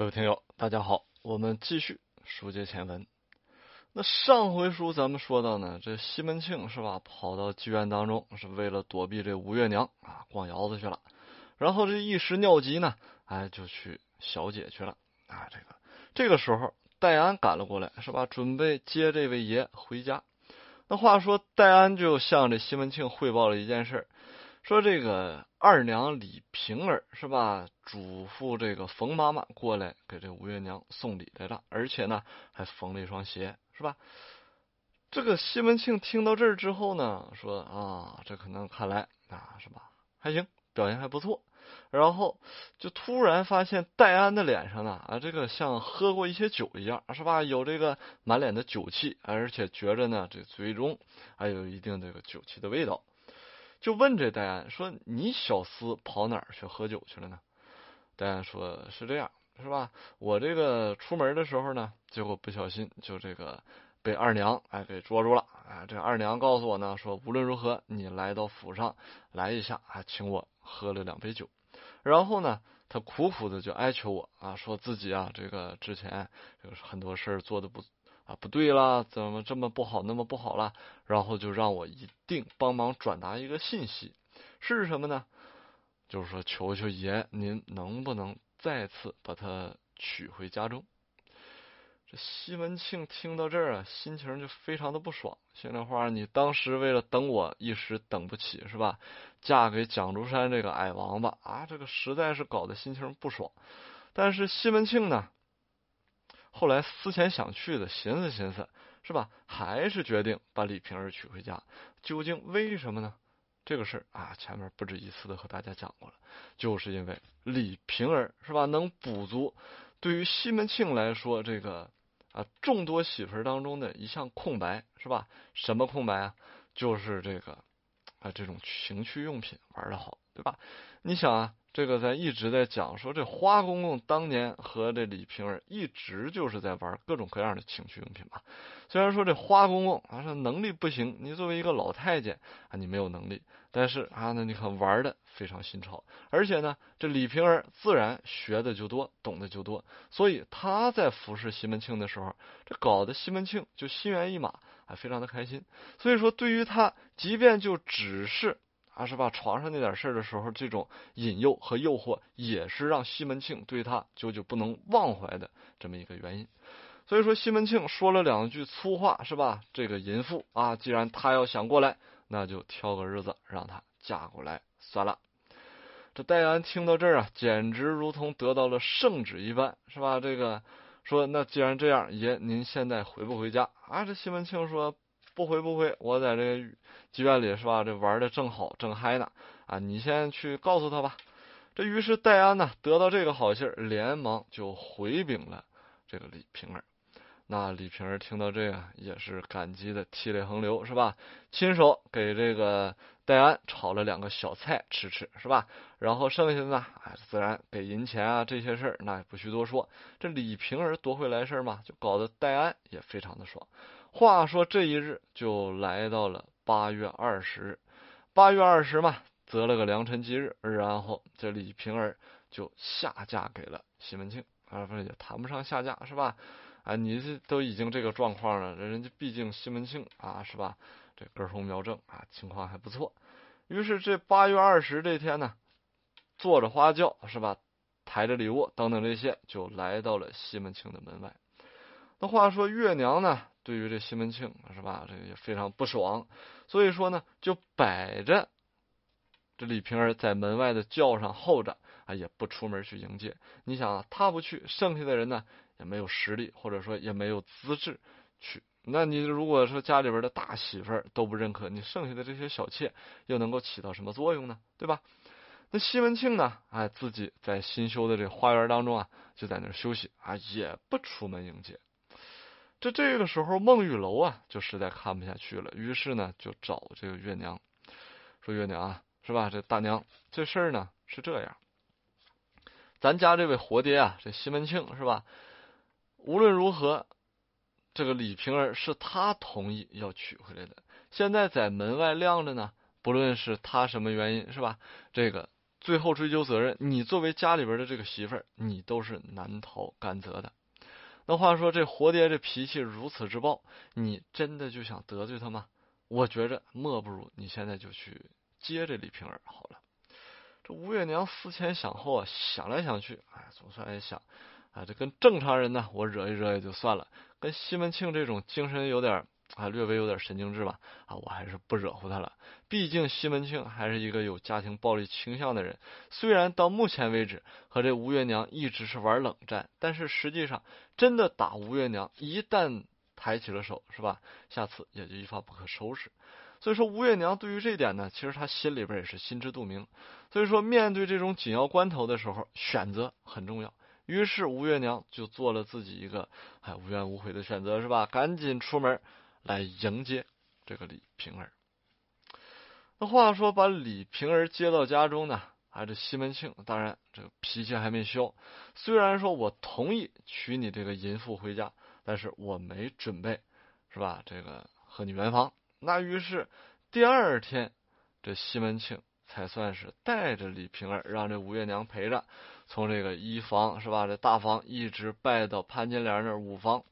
各位听友，大家好，我们继续书接前文。那上回书咱们说到呢，这西门庆是吧，跑到妓院当中是为了躲避这吴月娘啊，逛窑子去了。然后这一时尿急呢，哎，就去小姐去了啊。这个这个时候，戴安赶了过来，是吧？准备接这位爷回家。那话说，戴安就向这西门庆汇报了一件事。说这个二娘李萍儿是吧？嘱咐这个冯妈妈过来给这吴月娘送礼来了，而且呢还缝了一双鞋是吧？这个西门庆听到这儿之后呢，说啊，这可能看来啊是吧，还行，表现还不错。然后就突然发现戴安的脸上呢，啊这个像喝过一些酒一样是吧？有这个满脸的酒气，而且觉着呢这嘴中还有一定这个酒气的味道。就问这戴安说：“你小厮跑哪儿去喝酒去了呢？”戴安说：“是这样，是吧？我这个出门的时候呢，结果不小心就这个被二娘哎给捉住了啊。这二娘告诉我呢，说无论如何你来到府上来一下，还请我喝了两杯酒。然后呢，他苦苦的就哀求我啊，说自己啊这个之前就是很多事儿做的不。”啊，不对啦，怎么这么不好，那么不好啦？然后就让我一定帮忙转达一个信息，是什么呢？就是说，求求爷，您能不能再次把她娶回家中？这西门庆听到这儿啊，心情就非常的不爽。现在话，你当时为了等我一时等不起是吧？嫁给蒋竹山这个矮王八啊，这个实在是搞得心情不爽。但是西门庆呢？后来思前想去的，寻思寻思，是吧？还是决定把李瓶儿娶回家？究竟为什么呢？这个事儿啊，前面不止一次的和大家讲过了，就是因为李瓶儿是吧，能补足对于西门庆来说这个啊众多媳妇儿当中的一项空白，是吧？什么空白啊？就是这个啊这种情趣用品玩的好，对吧？你想啊。这个咱一直在讲，说这花公公当年和这李瓶儿一直就是在玩各种各样的情趣用品嘛。虽然说这花公公啊，说能力不行，你作为一个老太监啊，你没有能力，但是啊，那你看玩的非常新潮，而且呢，这李瓶儿自然学的就多，懂得就多，所以他在服侍西门庆的时候，这搞得西门庆就心猿意马，还非常的开心。所以说，对于他，即便就只是。而是吧，床上那点事儿的时候，这种引诱和诱惑也是让西门庆对他久久不能忘怀的这么一个原因。所以说，西门庆说了两句粗话，是吧？这个淫妇啊，既然他要想过来，那就挑个日子让他嫁过来，算了。这戴安听到这儿啊，简直如同得到了圣旨一般，是吧？这个说，那既然这样，爷您现在回不回家啊？这西门庆说。不回不回，我在这妓院里是吧？这玩的正好正嗨呢啊！你先去告诉他吧。这于是戴安呢得到这个好信儿，连忙就回禀了这个李瓶儿。那李瓶儿听到这个也是感激的涕泪横流是吧？亲手给这个戴安炒了两个小菜吃吃是吧？然后剩下的呢，啊，自然给银钱啊这些事儿那不需多说。这李瓶儿夺回来事儿嘛，就搞得戴安也非常的爽。话说这一日就来到了八月二十，八月二十嘛，择了个良辰吉日，然后这李瓶儿就下嫁给了西门庆，啊，不是也谈不上下嫁是吧？啊，你这都已经这个状况了，人家毕竟西门庆啊，是吧？这根红苗正啊，情况还不错。于是这八月二十这天呢，坐着花轿是吧，抬着礼物等等这些，就来到了西门庆的门外。那话说月娘呢？对于这西门庆是吧？这个也非常不爽，所以说呢，就摆着这李瓶儿在门外的叫上候着，啊，也不出门去迎接。你想啊，他不去，剩下的人呢，也没有实力，或者说也没有资质去。那你如果说家里边的大媳妇儿都不认可，你剩下的这些小妾又能够起到什么作用呢？对吧？那西门庆呢？哎，自己在新修的这花园当中啊，就在那儿休息啊，也不出门迎接。这这个时候，孟玉楼啊，就实在看不下去了。于是呢，就找这个月娘说：“月娘啊，是吧？这大娘，这事儿呢是这样，咱家这位活爹啊，这西门庆是吧？无论如何，这个李瓶儿是他同意要娶回来的。现在在门外晾着呢。不论是他什么原因，是吧？这个最后追究责任，你作为家里边的这个媳妇儿，你都是难逃干责的。”那话说，这活爹这脾气如此之暴，你真的就想得罪他吗？我觉着莫不如你现在就去接这李瓶儿好了。这吴月娘思前想后啊，想来想去，哎，总算也想啊，这跟正常人呢，我惹一惹也就算了，跟西门庆这种精神有点。啊，略微有点神经质吧啊，我还是不惹乎他了。毕竟西门庆还是一个有家庭暴力倾向的人。虽然到目前为止和这吴月娘一直是玩冷战，但是实际上真的打吴月娘，一旦抬起了手，是吧？下次也就一发不可收拾。所以说，吴月娘对于这点呢，其实她心里边也是心知肚明。所以说，面对这种紧要关头的时候，选择很重要。于是吴月娘就做了自己一个哎无怨无悔的选择，是吧？赶紧出门。来迎接这个李瓶儿。那话说，把李瓶儿接到家中呢，还是西门庆？当然，这个脾气还没消。虽然说我同意娶你这个淫妇回家，但是我没准备，是吧？这个和你圆房。那于是第二天，这西门庆才算是带着李瓶儿，让这吴月娘陪着，从这个一房是吧，这大房一直拜到潘金莲那儿五房。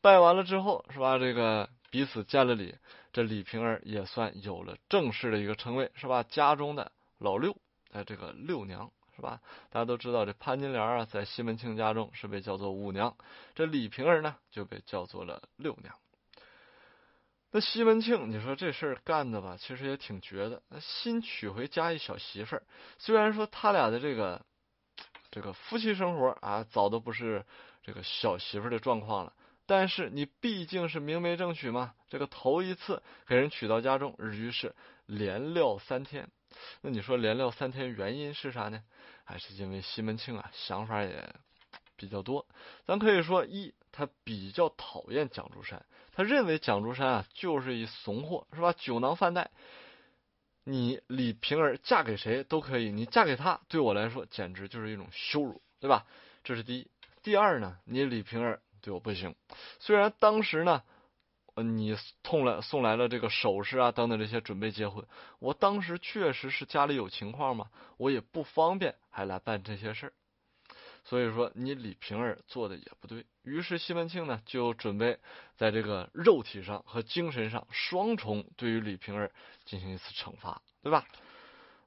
拜完了之后，是吧？这个。彼此见了礼，这李萍儿也算有了正式的一个称谓，是吧？家中的老六，哎，这个六娘，是吧？大家都知道，这潘金莲啊，在西门庆家中是被叫做五娘，这李萍儿呢就被叫做了六娘。那西门庆，你说这事儿干的吧，其实也挺绝的。新娶回家一小媳妇儿，虽然说他俩的这个这个夫妻生活啊，早都不是这个小媳妇儿的状况了。但是你毕竟是明媒正娶嘛，这个头一次给人娶到家中，于是连撂三天。那你说连撂三天，原因是啥呢？还是因为西门庆啊，想法也比较多。咱可以说，一他比较讨厌蒋竹山，他认为蒋竹山啊就是一怂货，是吧？酒囊饭袋。你李瓶儿嫁给谁都可以，你嫁给他对我来说简直就是一种羞辱，对吧？这是第一。第二呢，你李瓶儿。对我不行，虽然当时呢，你送来送来了这个首饰啊等等这些准备结婚，我当时确实是家里有情况嘛，我也不方便还来办这些事儿，所以说你李瓶儿做的也不对，于是西门庆呢就准备在这个肉体上和精神上双重对于李瓶儿进行一次惩罚，对吧？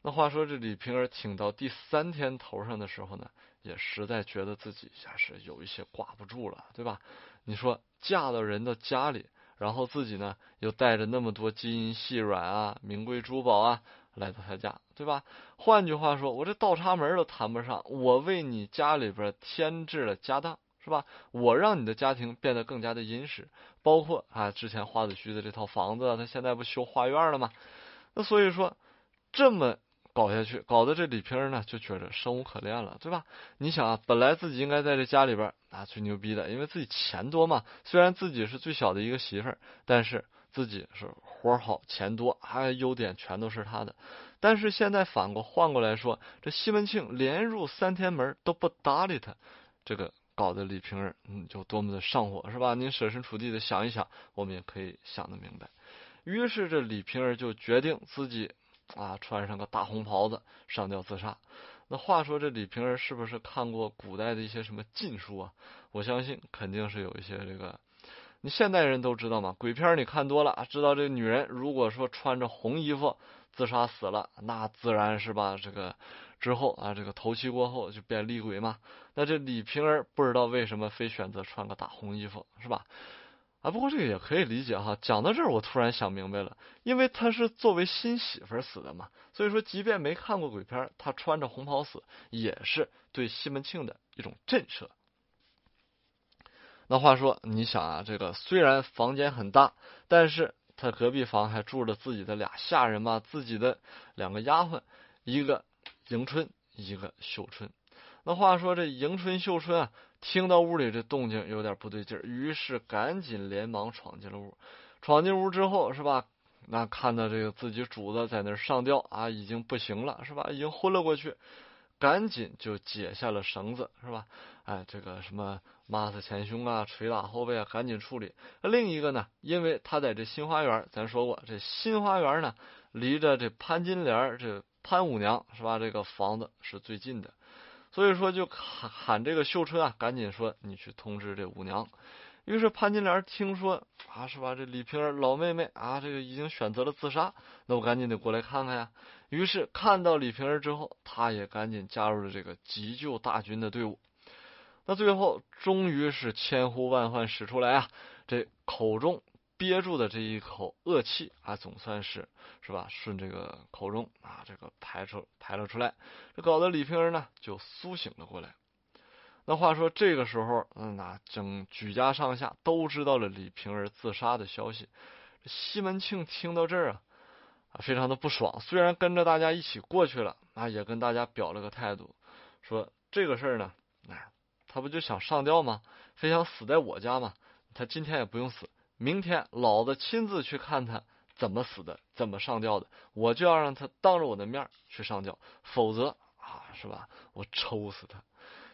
那话说这李瓶儿请到第三天头上的时候呢？也实在觉得自己像是有一些挂不住了，对吧？你说嫁到人的家里，然后自己呢又带着那么多金银细软啊、名贵珠宝啊来到他家，对吧？换句话说，我这倒插门都谈不上，我为你家里边添置了家当，是吧？我让你的家庭变得更加的殷实，包括啊之前花子虚的这套房子，他现在不修花园了吗？那所以说，这么。搞下去，搞得这李瓶儿呢就觉着生无可恋了，对吧？你想啊，本来自己应该在这家里边啊最牛逼的，因为自己钱多嘛。虽然自己是最小的一个媳妇儿，但是自己是活好钱多，还有优点全都是他的。但是现在反过换过来说，这西门庆连入三天门都不搭理他，这个搞得李瓶儿嗯就多么的上火是吧？您设身处地的想一想，我们也可以想得明白。于是这李瓶儿就决定自己。啊，穿上个大红袍子上吊自杀。那话说，这李瓶儿是不是看过古代的一些什么禁书啊？我相信肯定是有一些这个。你现代人都知道嘛？鬼片你看多了，知道这女人如果说穿着红衣服自杀死了，那自然是吧，这个之后啊，这个头七过后就变厉鬼嘛。那这李瓶儿不知道为什么非选择穿个大红衣服，是吧？啊，不过这个也可以理解哈。讲到这儿，我突然想明白了，因为他是作为新媳妇死的嘛，所以说即便没看过鬼片，他穿着红袍死也是对西门庆的一种震慑。那话说，你想啊，这个虽然房间很大，但是他隔壁房还住着自己的俩下人嘛，自己的两个丫鬟，一个迎春，一个秀春。那话说，这迎春、秀春啊。听到屋里这动静有点不对劲儿，于是赶紧连忙闯进了屋。闯进屋之后是吧？那看到这个自己主子在那儿上吊啊，已经不行了是吧？已经昏了过去，赶紧就解下了绳子是吧？哎，这个什么抹子前胸啊，捶打后背啊，赶紧处理。另一个呢，因为他在这新花园，咱说过这新花园呢，离着这潘金莲这潘五娘是吧？这个房子是最近的。所以说就喊喊这个秀春啊，赶紧说你去通知这五娘。于是潘金莲听说啊，是吧这李瓶儿老妹妹啊，这个已经选择了自杀，那我赶紧得过来看看呀。于是看到李瓶儿之后，他也赶紧加入了这个急救大军的队伍。那最后终于是千呼万唤始出来啊，这口中。憋住的这一口恶气啊，总算是是吧？顺这个口中啊，这个排出排了出来，这搞得李瓶儿呢就苏醒了过来。那话说，这个时候，嗯那整举家上下都知道了李瓶儿自杀的消息。西门庆听到这儿啊啊，非常的不爽。虽然跟着大家一起过去了，那也跟大家表了个态度，说这个事儿呢，哎，他不就想上吊吗？非想死在我家吗？他今天也不用死。明天老子亲自去看他怎么死的，怎么上吊的，我就要让他当着我的面去上吊，否则啊，是吧？我抽死他！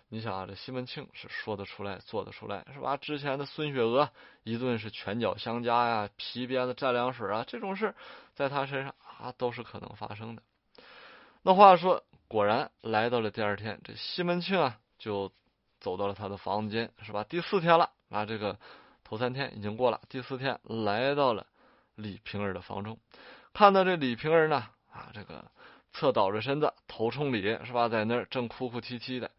你想啊，这西门庆是说得出来，做得出来，是吧？之前的孙雪娥一顿是拳脚相加呀，皮鞭子蘸凉水啊，这种事在他身上啊都是可能发生的。那话说，果然来到了第二天，这西门庆啊就走到了他的房间，是吧？第四天了，啊这个。头三天已经过了，第四天来到了李平儿的房中，看到这李平儿呢啊，这个侧倒着身子，头冲里是吧，在那儿正哭哭啼啼的，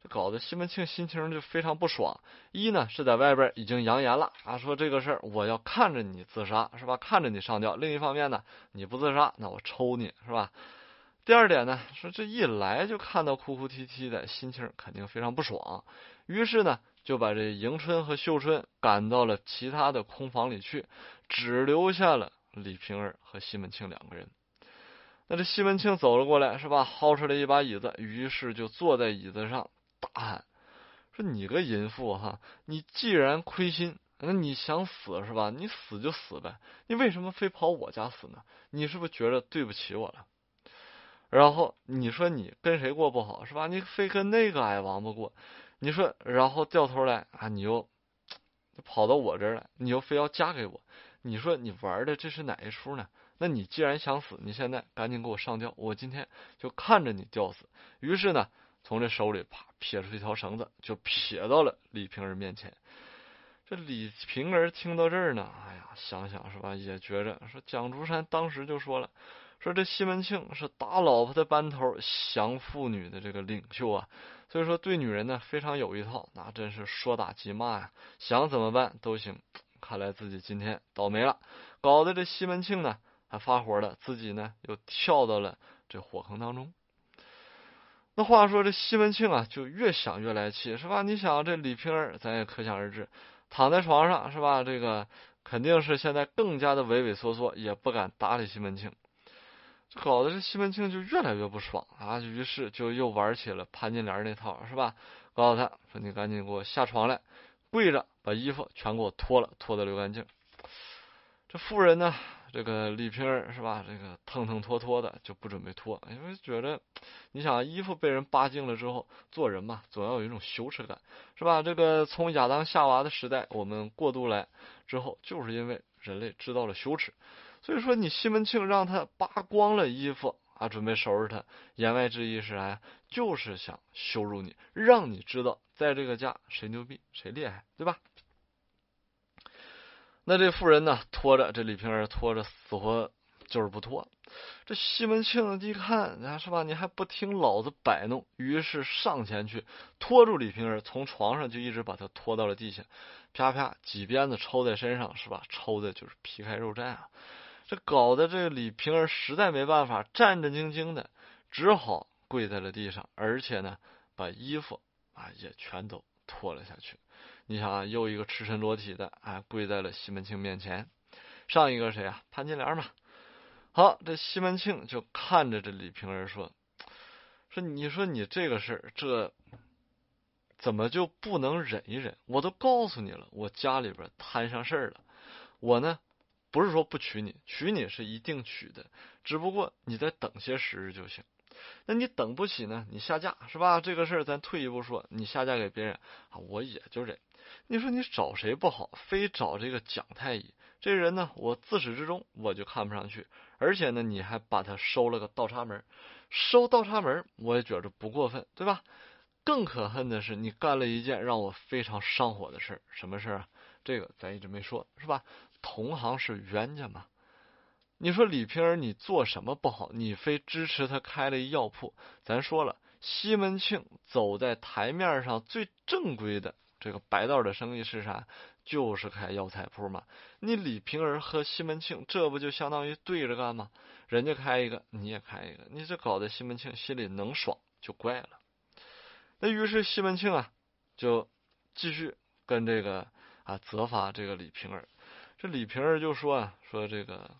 这搞得西门庆心情就非常不爽。一呢是在外边已经扬言了啊，说这个事儿我要看着你自杀是吧，看着你上吊；另一方面呢，你不自杀那我抽你是吧。第二点呢，说这一来就看到哭哭啼啼的心情肯定非常不爽，于是呢。就把这迎春和秀春赶到了其他的空房里去，只留下了李瓶儿和西门庆两个人。那这西门庆走了过来，是吧？薅出来一把椅子，于是就坐在椅子上大喊：“说你个淫妇哈！你既然亏心，那你想死是吧？你死就死呗，你为什么非跑我家死呢？你是不是觉着对不起我了？然后你说你跟谁过不好是吧？你非跟那个矮王八过。”你说，然后掉头来啊！你又跑到我这儿来，你又非要嫁给我？你说你玩的这是哪一出呢？那你既然想死，你现在赶紧给我上吊！我今天就看着你吊死。于是呢，从这手里啪撇出一条绳子，就撇到了李瓶儿面前。这李瓶儿听到这儿呢，哎呀，想想是吧，也觉着说，蒋竹山当时就说了。说这西门庆是打老婆的班头，降妇女的这个领袖啊，所以说对女人呢非常有一套，那真是说打即骂呀，想怎么办都行。看来自己今天倒霉了，搞得这西门庆呢还发火了，自己呢又跳到了这火坑当中。那话说这西门庆啊，就越想越来气是吧？你想这李瓶儿，咱也可想而知，躺在床上是吧？这个肯定是现在更加的畏畏缩缩，也不敢搭理西门庆。搞得这西门庆就越来越不爽啊，于是就又玩起了潘金莲那套，是吧？告诉他说：“你赶紧给我下床来，跪着，把衣服全给我脱了，脱的流干净。”这妇人呢，这个李瓶儿是吧？这个腾腾脱脱的就不准备脱，因为觉得，你想衣服被人扒净了之后，做人嘛，总要有一种羞耻感，是吧？这个从亚当夏娃的时代我们过渡来之后，就是因为人类知道了羞耻。所以说，你西门庆让他扒光了衣服啊，准备收拾他。言外之意是啥呀？就是想羞辱你，让你知道在这个家谁牛逼，谁厉害，对吧？那这妇人呢，拖着这李瓶儿，拖着死活就是不拖。这西门庆一看，是吧？你还不听老子摆弄，于是上前去拖住李瓶儿，从床上就一直把她拖到了地下，啪啪几鞭子抽在身上，是吧？抽的就是皮开肉绽啊。这搞得这个李瓶儿实在没办法，战战兢兢的，只好跪在了地上，而且呢，把衣服啊也全都脱了下去。你想啊，又一个赤身裸体的啊，跪在了西门庆面前。上一个谁啊？潘金莲嘛。好，这西门庆就看着这李瓶儿说：“说你说你这个事儿，这怎么就不能忍一忍？我都告诉你了，我家里边摊上事儿了，我呢。”不是说不娶你，娶你是一定娶的，只不过你再等些时日就行。那你等不起呢？你下嫁是吧？这个事儿咱退一步说，你下嫁给别人，啊，我也就忍。你说你找谁不好，非找这个蒋太医这人呢？我自始至终我就看不上去，而且呢，你还把他收了个倒插门，收倒插门我也觉着不过分，对吧？更可恨的是，你干了一件让我非常上火的事儿，什么事儿啊？这个咱一直没说，是吧？同行是冤家嘛？你说李瓶儿，你做什么不好？你非支持他开了一药铺。咱说了，西门庆走在台面上最正规的这个白道的生意是啥？就是开药材铺嘛。你李瓶儿和西门庆，这不就相当于对着干吗？人家开一个，你也开一个，你这搞得西门庆心里能爽就怪了。那于是西门庆啊，就继续跟这个啊责罚这个李瓶儿。这李瓶儿就说啊，说这个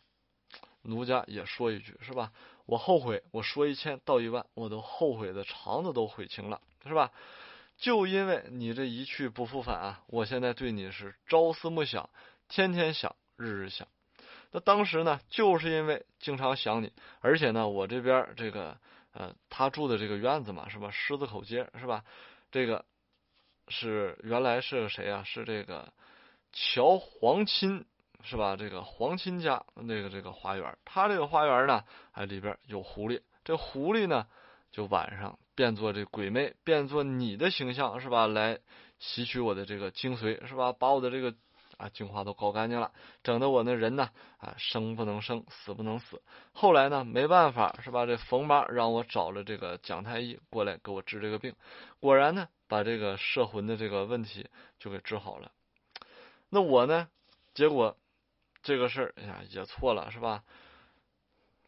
奴家也说一句是吧？我后悔，我说一千道一万，我都后悔的肠子都悔青了，是吧？就因为你这一去不复返啊，我现在对你是朝思暮想，天天想，日日想。那当时呢，就是因为经常想你，而且呢，我这边这个呃，他住的这个院子嘛，是吧？狮子口街是吧？这个是原来是谁啊？是这个。乔皇亲是吧？这个皇亲家那个这个花园，他这个花园呢，哎里边有狐狸。这狐狸呢，就晚上变作这鬼魅，变作你的形象是吧？来吸取我的这个精髓是吧？把我的这个啊精华都搞干净了，整的我那人呢啊生不能生，死不能死。后来呢，没办法是吧？这冯妈让我找了这个蒋太医过来给我治这个病，果然呢，把这个摄魂的这个问题就给治好了。那我呢？结果这个事儿，哎呀，也错了是吧？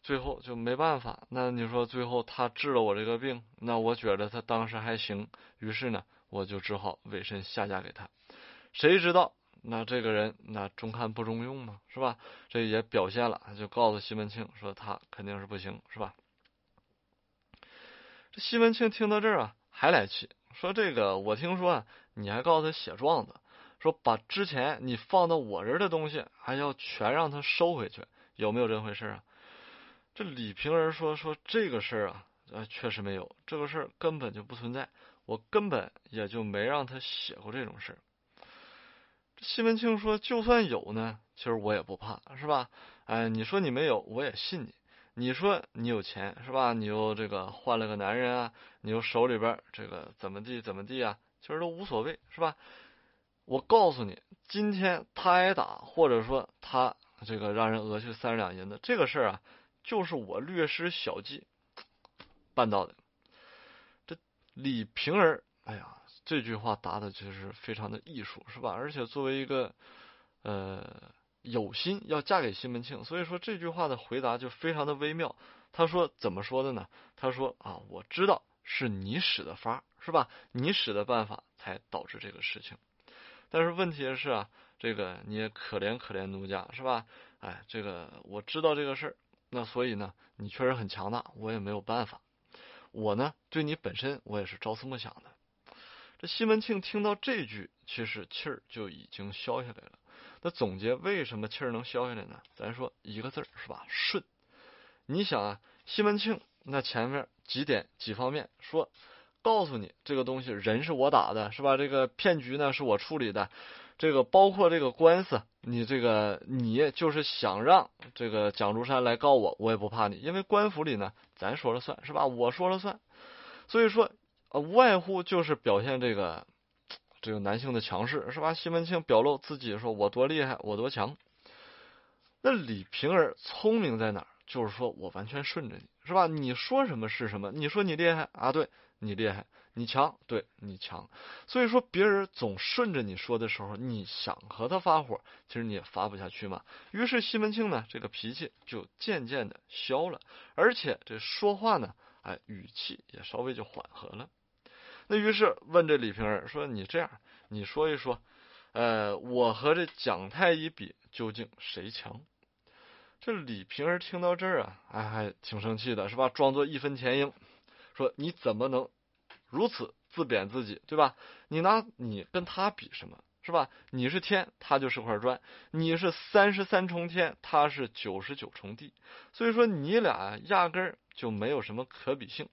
最后就没办法。那你说最后他治了我这个病，那我觉得他当时还行。于是呢，我就只好委身下嫁给他。谁知道那这个人那中看不中用嘛，是吧？这也表现了，就告诉西门庆说他肯定是不行，是吧？这西门庆听到这儿啊，还来气，说这个我听说啊，你还告诉他写状子。说把之前你放到我这儿的东西，还要全让他收回去，有没有这回事啊？这李平儿说说这个事儿啊，呃，确实没有这个事儿，根本就不存在，我根本也就没让他写过这种事儿。西门庆说，就算有呢，其实我也不怕，是吧？哎，你说你没有，我也信你；你说你有钱，是吧？你又这个换了个男人啊，你又手里边这个怎么地怎么地啊，其实都无所谓，是吧？我告诉你，今天他挨打，或者说他这个让人讹去三十两银子，这个事儿啊，就是我略施小计办到的。这李瓶儿，哎呀，这句话答的其实非常的艺术，是吧？而且作为一个呃有心要嫁给西门庆，所以说这句话的回答就非常的微妙。他说怎么说的呢？他说啊，我知道是你使的法儿，是吧？你使的办法才导致这个事情。但是问题是啊，这个你也可怜可怜奴家是吧？哎，这个我知道这个事儿，那所以呢，你确实很强大，我也没有办法。我呢，对你本身我也是朝思暮想的。这西门庆听到这句，其实气儿就已经消下来了。那总结为什么气儿能消下来呢？咱说一个字儿是吧？顺。你想啊，西门庆那前面几点几方面说。告诉你这个东西，人是我打的，是吧？这个骗局呢是我处理的，这个包括这个官司，你这个你就是想让这个蒋竹山来告我，我也不怕你，因为官府里呢，咱说了算是吧，我说了算。所以说，呃，无外乎就是表现这个这个男性的强势，是吧？西门庆表露自己说我多厉害，我多强。那李瓶儿聪明在哪儿？就是说我完全顺着你，是吧？你说什么是什么，你说你厉害啊？对。你厉害，你强，对你强，所以说别人总顺着你说的时候，你想和他发火，其实你也发不下去嘛。于是西门庆呢，这个脾气就渐渐的消了，而且这说话呢，哎，语气也稍微就缓和了。那于是问这李瓶儿说：“你这样，你说一说，呃，我和这蒋太医比，究竟谁强？”这李瓶儿听到这儿啊，哎，还挺生气的是吧？装作一分钱膺，说你怎么能如此自贬自己，对吧？你拿你跟他比什么，是吧？你是天，他就是块砖；你是三十三重天，他是九十九重地。所以说你俩压根儿就没有什么可比性。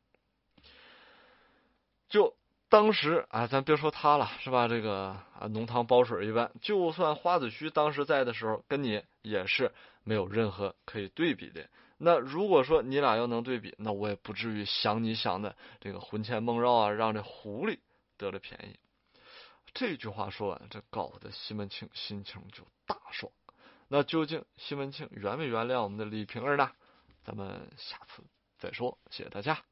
就当时啊，咱别说他了，是吧？这个啊，浓汤包水一般。就算花子虚当时在的时候，跟你也是没有任何可以对比的。那如果说你俩要能对比，那我也不至于想你想的这个魂牵梦绕啊，让这狐狸得了便宜。这句话说完，这搞得西门庆心情就大爽。那究竟西门庆原没原谅我们的李瓶儿呢？咱们下次再说。谢谢大家。